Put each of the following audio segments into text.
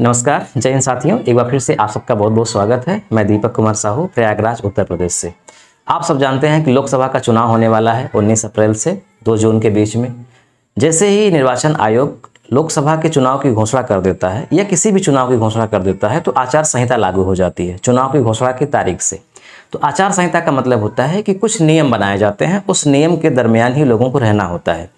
नमस्कार जय हिंद साथियों एक बार फिर से आप सबका बहुत बहुत स्वागत है मैं दीपक कुमार साहू प्रयागराज उत्तर प्रदेश से आप सब जानते हैं कि लोकसभा का चुनाव होने वाला है 19 अप्रैल से 2 जून के बीच में जैसे ही निर्वाचन आयोग लोकसभा के चुनाव की घोषणा कर देता है या किसी भी चुनाव की घोषणा कर देता है तो आचार संहिता लागू हो जाती है चुनाव की घोषणा की तारीख से तो आचार संहिता का मतलब होता है कि कुछ नियम बनाए जाते हैं उस नियम के दरमियान ही लोगों को रहना होता है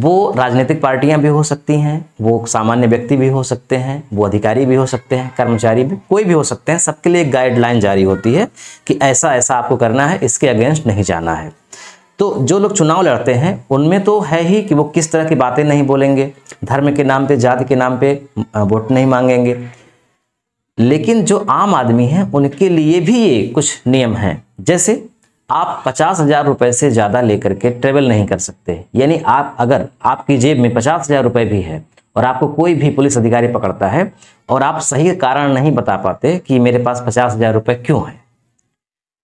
वो राजनीतिक पार्टियां भी हो सकती हैं वो सामान्य व्यक्ति भी हो सकते हैं वो अधिकारी भी हो सकते हैं कर्मचारी भी कोई भी हो सकते हैं सबके लिए गाइडलाइन जारी होती है कि ऐसा ऐसा आपको करना है इसके अगेंस्ट नहीं जाना है तो जो लोग चुनाव लड़ते हैं उनमें तो है ही कि वो किस तरह की बातें नहीं बोलेंगे धर्म के नाम पर जाति के नाम पर वोट नहीं मांगेंगे लेकिन जो आम आदमी हैं उनके लिए भी ये कुछ नियम हैं जैसे आप पचास हज़ार रुपए से ज़्यादा लेकर के ट्रेवल नहीं कर सकते यानी आप अगर आपकी जेब में पचास हज़ार रुपए भी है और आपको कोई भी पुलिस अधिकारी पकड़ता है और आप सही कारण नहीं बता पाते कि मेरे पास पचास हज़ार रुपए क्यों है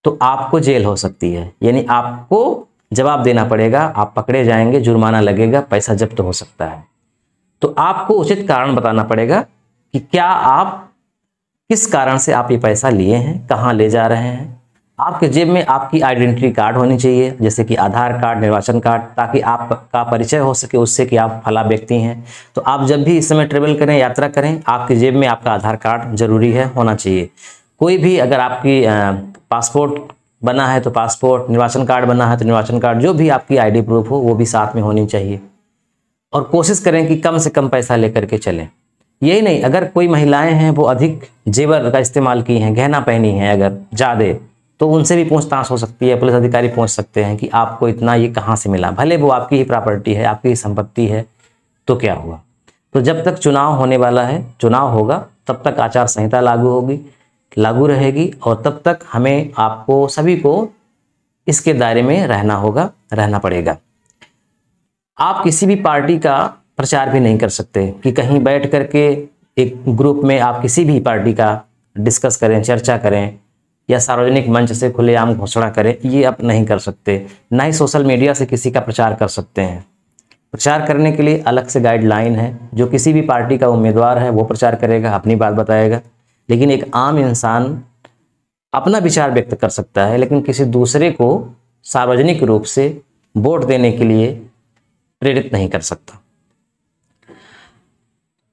तो आपको जेल हो सकती है यानी आपको जवाब देना पड़ेगा आप पकड़े जाएंगे जुर्माना लगेगा पैसा जब्त हो सकता है तो आपको उचित कारण बताना पड़ेगा कि क्या आप किस कारण से आप ये पैसा लिए हैं कहाँ ले जा रहे हैं आपके जेब में आपकी आइडेंटिटी कार्ड होनी चाहिए जैसे कि आधार कार्ड निर्वाचन कार्ड ताकि आपका परिचय हो सके उससे कि आप फला व्यक्ति हैं तो आप जब भी इस समय ट्रेवल करें यात्रा करें आपके जेब में आपका आधार कार्ड जरूरी है होना चाहिए कोई भी अगर आपकी पासपोर्ट बना है तो पासपोर्ट निर्वाचन कार्ड बना है तो निर्वाचन कार्ड जो भी आपकी आईडी प्रूफ हो वो भी साथ में होनी चाहिए और कोशिश करें कि कम से कम पैसा लेकर के चलें यही नहीं अगर कोई महिलाएं हैं वो अधिक जेवर का इस्तेमाल की हैं गहना पहनी है अगर ज़्यादा तो उनसे भी पूछताछ हो सकती है पुलिस अधिकारी पूछ सकते हैं कि आपको इतना ये कहाँ से मिला भले वो आपकी ही प्रॉपर्टी है आपकी ही संपत्ति है तो क्या हुआ तो जब तक चुनाव होने वाला है चुनाव होगा तब तक आचार संहिता लागू होगी लागू रहेगी और तब तक हमें आपको सभी को इसके दायरे में रहना होगा रहना पड़ेगा आप किसी भी पार्टी का प्रचार भी नहीं कर सकते कि कहीं बैठ करके एक ग्रुप में आप किसी भी पार्टी का डिस्कस करें चर्चा करें या सार्वजनिक मंच से खुलेआम घोषणा करें ये आप नहीं कर सकते ना ही सोशल मीडिया से किसी का प्रचार कर सकते हैं प्रचार करने के लिए अलग से गाइडलाइन है जो किसी भी पार्टी का उम्मीदवार है वो प्रचार करेगा अपनी बात बताएगा लेकिन एक आम इंसान अपना विचार व्यक्त कर सकता है लेकिन किसी दूसरे को सार्वजनिक रूप से वोट देने के लिए प्रेरित नहीं कर सकता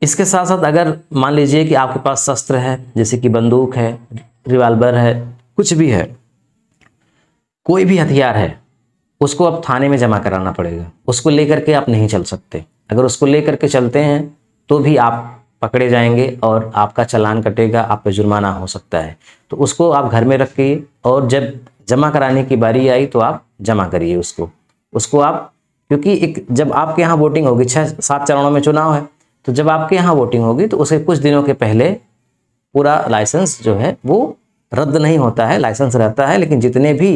इसके साथ साथ अगर मान लीजिए कि आपके पास शस्त्र है जैसे कि बंदूक है रिवाल्वर है कुछ भी है कोई भी हथियार है उसको आप थाने में जमा कराना पड़ेगा उसको लेकर के आप नहीं चल सकते अगर उसको लेकर के चलते हैं तो भी आप पकड़े जाएंगे और आपका चलान कटेगा आप पे जुर्माना हो सकता है तो उसको आप घर में रखिए और जब जमा कराने की बारी आई तो आप जमा करिए उसको उसको आप क्योंकि एक जब आपके यहाँ वोटिंग होगी छः सात चरणों में चुनाव है तो जब आपके यहाँ वोटिंग होगी तो उसके कुछ दिनों के पहले पूरा लाइसेंस जो है वो रद्द नहीं होता है लाइसेंस रहता है लेकिन जितने भी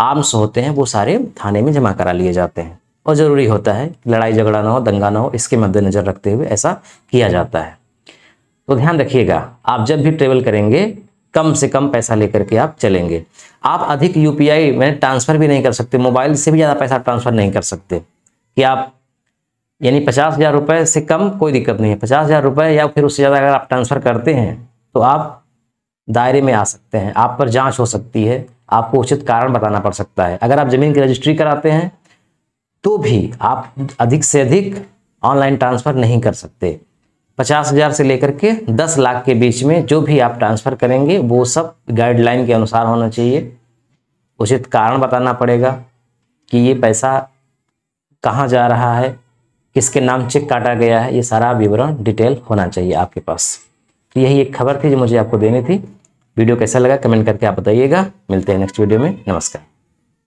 आर्म्स होते हैं वो सारे थाने में जमा करा लिए जाते हैं और ज़रूरी होता है लड़ाई झगड़ा ना हो दंगा ना हो इसके मद्देनज़र रखते हुए ऐसा किया जाता है तो ध्यान रखिएगा आप जब भी ट्रेवल करेंगे कम से कम पैसा लेकर के आप चलेंगे आप अधिक यूपीआई में ट्रांसफ़र भी नहीं कर सकते मोबाइल से भी ज़्यादा पैसा ट्रांसफ़र नहीं कर सकते कि आप यानी पचास हज़ार रुपये से कम कोई दिक्कत नहीं है पचास हज़ार रुपये या फिर उससे ज़्यादा अगर आप ट्रांसफ़र करते हैं तो आप दायरे में आ सकते हैं आप पर जांच हो सकती है आपको उचित कारण बताना पड़ सकता है अगर आप जमीन की रजिस्ट्री कराते हैं तो भी आप अधिक से अधिक ऑनलाइन ट्रांसफर नहीं कर सकते पचास हजार से लेकर के दस लाख के बीच में जो भी आप ट्रांसफर करेंगे वो सब गाइडलाइन के अनुसार होना चाहिए उचित कारण बताना पड़ेगा कि ये पैसा कहाँ जा रहा है किसके नाम चेक काटा गया है ये सारा विवरण डिटेल होना चाहिए आपके पास तो यही एक खबर थी जो मुझे आपको देनी थी वीडियो कैसा लगा कमेंट करके आप बताइएगा मिलते हैं नेक्स्ट वीडियो में नमस्कार